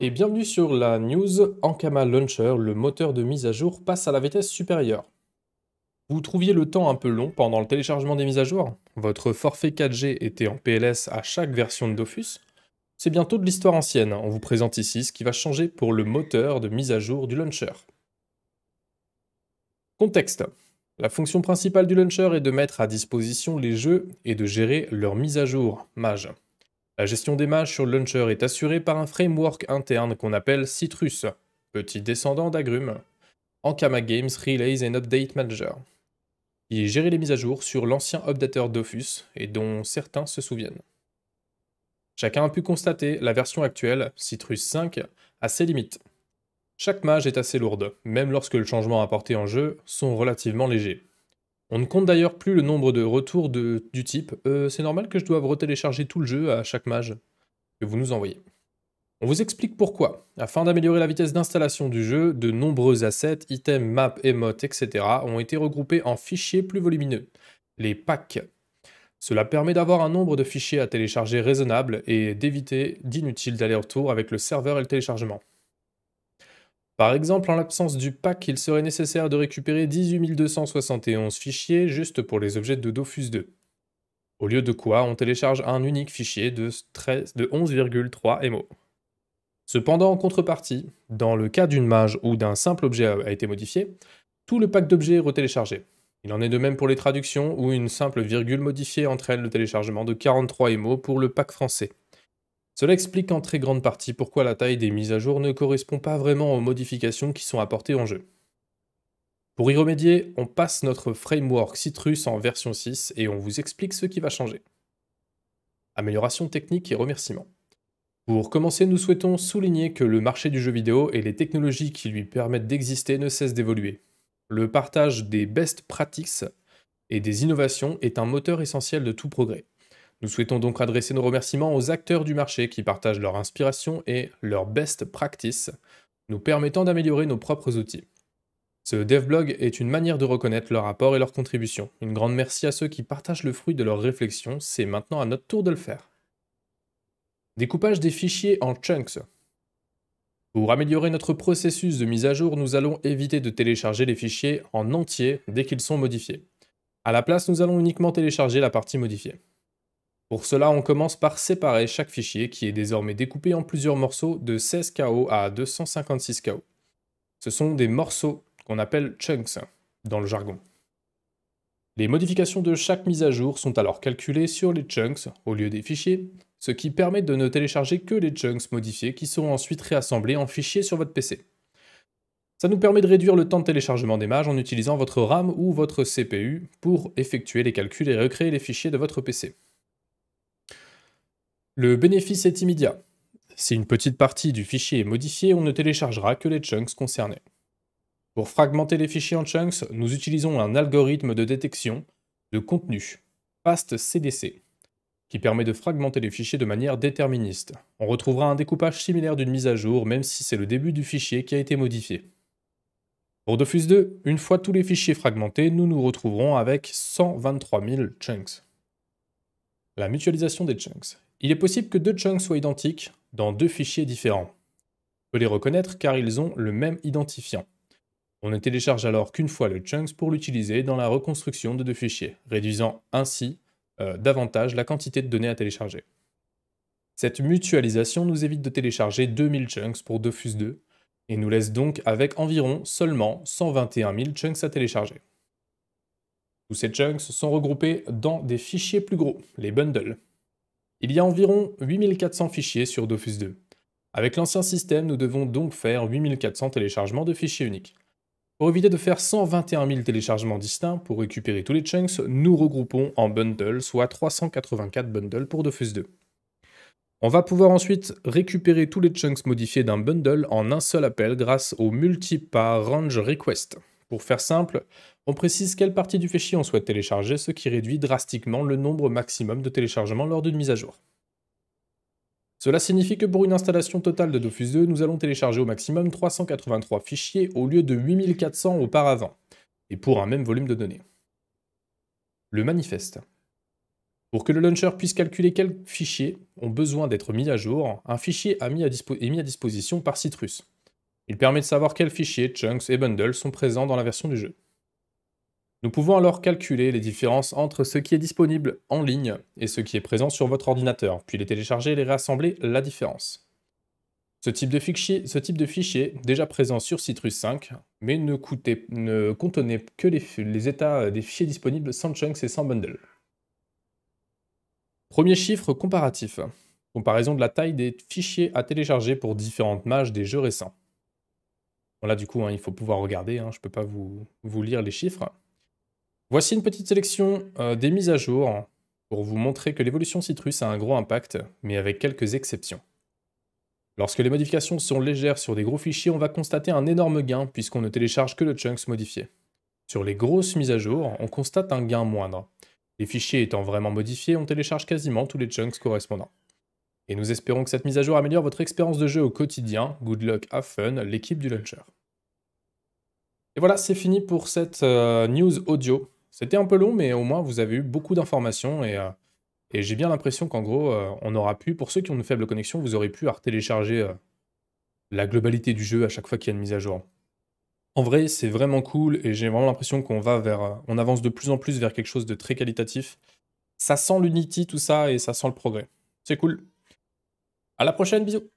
Et bienvenue sur la news Ankama Launcher, le moteur de mise à jour passe à la vitesse supérieure. Vous trouviez le temps un peu long pendant le téléchargement des mises à jour Votre forfait 4G était en PLS à chaque version de Dofus C'est bientôt de l'histoire ancienne, on vous présente ici ce qui va changer pour le moteur de mise à jour du launcher. Contexte. La fonction principale du launcher est de mettre à disposition les jeux et de gérer leur mise à jour, MAGE. La gestion des mages sur le launcher est assurée par un framework interne qu'on appelle Citrus, petit descendant d'Agrume, Ankama Games Relays and Update Manager, qui gérait les mises à jour sur l'ancien updater Dofus et dont certains se souviennent. Chacun a pu constater, la version actuelle, Citrus 5, a ses limites. Chaque mage est assez lourde, même lorsque le changement apporté en jeu sont relativement légers. On ne compte d'ailleurs plus le nombre de retours du type euh, C'est normal que je doive retélécharger tout le jeu à chaque mage » que vous nous envoyez. On vous explique pourquoi. Afin d'améliorer la vitesse d'installation du jeu, de nombreux assets, items, maps, emotes, etc. ont été regroupés en fichiers plus volumineux, les packs. Cela permet d'avoir un nombre de fichiers à télécharger raisonnable et d'éviter d'inutiles allers-retours avec le serveur et le téléchargement. Par exemple, en l'absence du pack, il serait nécessaire de récupérer 18 fichiers juste pour les objets de Dofus 2. Au lieu de quoi, on télécharge un unique fichier de, 11,3 MO. Cependant, en contrepartie, dans le cas d'une mage ou d'un simple objet a été modifié, tout le pack d'objets est retéléchargé. Il en est de même pour les traductions où une simple virgule modifiée entraîne le téléchargement de 43 MO pour le pack français. Cela explique en très grande partie pourquoi la taille des mises à jour ne correspond pas vraiment aux modifications qui sont apportées en jeu. Pour y remédier, on passe notre framework Citrus en version 6 et on vous explique ce qui va changer. Amélioration technique et remerciements. Pour commencer, nous souhaitons souligner que le marché du jeu vidéo et les technologies qui lui permettent d'exister ne cessent d'évoluer. Le partage des best practices et des innovations est un moteur essentiel de tout progrès. Nous souhaitons donc adresser nos remerciements aux acteurs du marché qui partagent leur inspiration et leur best practice, nous permettant d'améliorer nos propres outils. Ce devblog est une manière de reconnaître leur apport et leur contribution. Une grande merci à ceux qui partagent le fruit de leurs réflexions, c'est maintenant à notre tour de le faire. Découpage des fichiers en chunks. Pour améliorer notre processus de mise à jour, nous allons éviter de télécharger les fichiers en entier dès qu'ils sont modifiés. À la place, nous allons uniquement télécharger la partie modifiée. Pour cela, on commence par séparer chaque fichier qui est désormais découpé en plusieurs morceaux de 16 KO à 256 KO. Ce sont des morceaux qu'on appelle chunks dans le jargon. Les modifications de chaque mise à jour sont alors calculées sur les chunks au lieu des fichiers, ce qui permet de ne télécharger que les chunks modifiés qui seront ensuite réassemblés en fichiers sur votre PC. Ça nous permet de réduire le temps de téléchargement des mages en utilisant votre RAM ou votre CPU pour effectuer les calculs et recréer les fichiers de votre PC. Le bénéfice est immédiat. Si une petite partie du fichier est modifiée, on ne téléchargera que les chunks concernés. Pour fragmenter les fichiers en chunks, nous utilisons un algorithme de détection de contenu, FastCDC, qui permet de fragmenter les fichiers de manière déterministe. On retrouvera un découpage similaire d'une mise à jour, même si c'est le début du fichier qui a été modifié. Pour Dofus 2, une fois tous les fichiers fragmentés, nous nous retrouverons avec 123 000 chunks. La mutualisation des chunks. Il est possible que deux chunks soient identiques dans deux fichiers différents. On peut les reconnaître car ils ont le même identifiant. On ne télécharge alors qu'une fois le chunks pour l'utiliser dans la reconstruction de deux fichiers, réduisant ainsi euh, davantage la quantité de données à télécharger. Cette mutualisation nous évite de télécharger 2000 chunks pour Dofus 2 et nous laisse donc avec environ seulement 121 000 chunks à télécharger. Tous ces chunks sont regroupés dans des fichiers plus gros, les bundles. Il y a environ 8400 fichiers sur Dofus 2. Avec l'ancien système, nous devons donc faire 8400 téléchargements de fichiers uniques. Pour éviter de faire 121 000 téléchargements distincts pour récupérer tous les chunks, nous regroupons en bundles, soit 384 bundles pour Dofus 2. On va pouvoir ensuite récupérer tous les chunks modifiés d'un bundle en un seul appel grâce au multi-par range request. Pour faire simple, on précise quelle partie du fichier on souhaite télécharger, ce qui réduit drastiquement le nombre maximum de téléchargements lors d'une mise à jour. Cela signifie que pour une installation totale de Dofus 2, nous allons télécharger au maximum 383 fichiers au lieu de 8400 auparavant, et pour un même volume de données. Le manifeste. Pour que le launcher puisse calculer quels fichiers ont besoin d'être mis à jour, un fichier est mis à disposition par Citrus, il permet de savoir quels fichiers, chunks et bundles sont présents dans la version du jeu. Nous pouvons alors calculer les différences entre ce qui est disponible en ligne et ce qui est présent sur votre ordinateur, puis les télécharger et les rassembler, la différence. Ce type de fichier, ce déjà présent sur Citrus 5, mais ne, contenait que les, les états des fichiers disponibles sans chunks et sans bundles. Premier chiffre comparatif. Comparaison de la taille des fichiers à télécharger pour différentes mages des jeux récents. Bon, là, du coup, hein, il faut pouvoir regarder. Hein, je ne peux pas vous, lire les chiffres. Voici une petite sélection euh, des mises à jour pour vous montrer que l'évolution Citrus a un gros impact, mais avec quelques exceptions. Lorsque les modifications sont légères sur des gros fichiers, on va constater un énorme gain puisqu'on ne télécharge que le chunks modifié. Sur les grosses mises à jour, on constate un gain moindre. Les fichiers étant vraiment modifiés, on télécharge quasiment tous les chunks correspondants. Et nous espérons que cette mise à jour améliore votre expérience de jeu au quotidien. Good luck, have fun, l'équipe du launcher. Et voilà, c'est fini pour cette euh, news audio. C'était un peu long, mais au moins vous avez eu beaucoup d'informations et, euh, j'ai bien l'impression qu'en gros, euh, on aura pu, pour ceux qui ont une faible connexion, vous aurez pu télécharger la globalité du jeu à chaque fois qu'il y a une mise à jour. En vrai, c'est vraiment cool et j'ai vraiment l'impression qu'on va vers, on avance de plus en plus vers quelque chose de très qualitatif. Ça sent l'unity, tout ça, et ça sent le progrès. C'est cool. À la prochaine, bisous